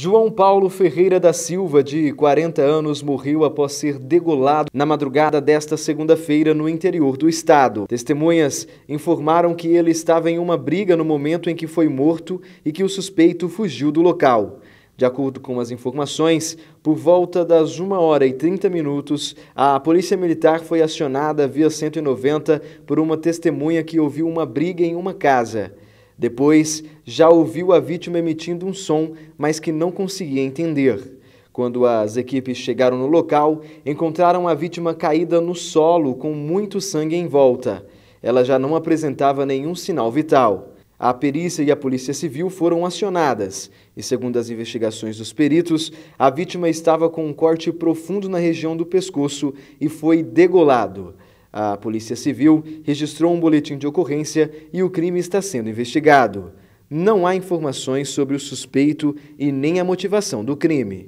João Paulo Ferreira da Silva, de 40 anos, morreu após ser degolado na madrugada desta segunda-feira no interior do estado. Testemunhas informaram que ele estava em uma briga no momento em que foi morto e que o suspeito fugiu do local. De acordo com as informações, por volta das 1 hora e 30 minutos, a Polícia Militar foi acionada via 190 por uma testemunha que ouviu uma briga em uma casa. Depois, já ouviu a vítima emitindo um som, mas que não conseguia entender. Quando as equipes chegaram no local, encontraram a vítima caída no solo com muito sangue em volta. Ela já não apresentava nenhum sinal vital. A perícia e a Polícia Civil foram acionadas e, segundo as investigações dos peritos, a vítima estava com um corte profundo na região do pescoço e foi degolado. A Polícia Civil registrou um boletim de ocorrência e o crime está sendo investigado. Não há informações sobre o suspeito e nem a motivação do crime.